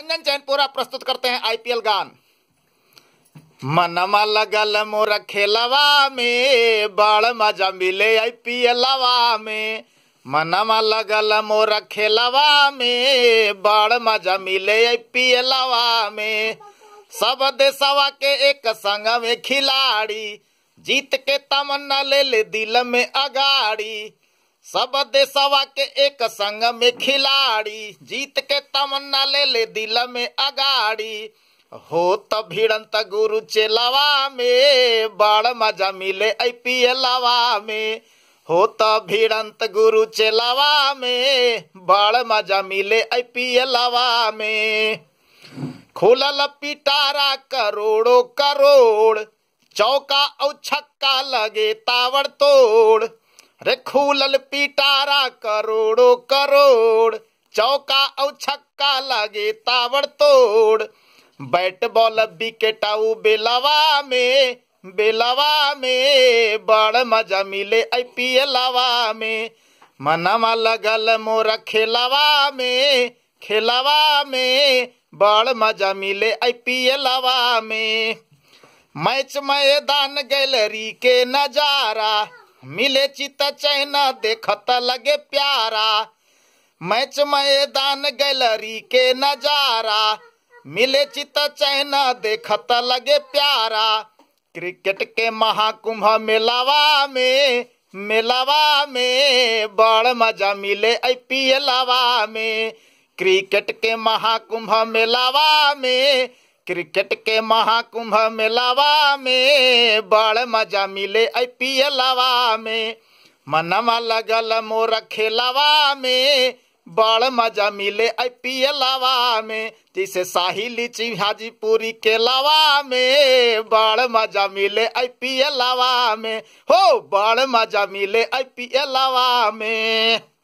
रंजन चैनपुरा प्रस्तुत करते हैं आईपीएल गान मनमा लगल मोर खेलवा में बड़ मजा मिले आईपीएलवा में मनमा लगल मोर खेलवा में बड़ मजा मिले आईपीएलवा में सब देशवा के एक संग में खिलाड़ी जीत के तमन्ना ले ले दिल में अगाड़ी सब देशवा के एक संग में खिलाड़ी जीत के तमन्ना ले ले दिल में अगाड़ी हो त भिड़ंत गुरु चेलावा में बड़ मजा मिले आईपीएलवा में हो त भिड़ंत गुरु चेलावा में बड़ मजा मिले आईपीएलवा में खुलल पिटारा करोड़ो करोड़ चौका और छक्का लगे तावड़ तोड़ रे खूलल पिटारा करोड़ो करोड़ चौका और छक्का लगे तावड़ तोड़ बैट बॉल आऊ बेलवा में बेलवा में बड़ मजा मिले आईपीएलवा में मनवा लगल मोर खेलवा में खेलवा में बड़ मजा मिले आईपीएलवा में मैच मैदान गैलरी के नजारा मिले चीता चैना देखता लगे प्यारा मैच मैदान गैलरी के नजारा मिले चीता चैना देखता लगे प्यारा क्रिकेट के महाकुंभ मेलावा में मेलावा में बड़ मजा मिले आईपीएलवा में क्रिकेट के महाकुंभ मेलावा में क्रिकेट के महाकुंभ मेलावा में बड़ मजा मिले आईपीएलवा में मनमा लगल मोर खेलावा में बड़ मजा मिले आईपीएलवा में जैसे शाही लीची हाजीपुरी के लवा में बड़ मजा मिले आईपीएलवा में हो बड़ मजा मिले आईपीएलवा में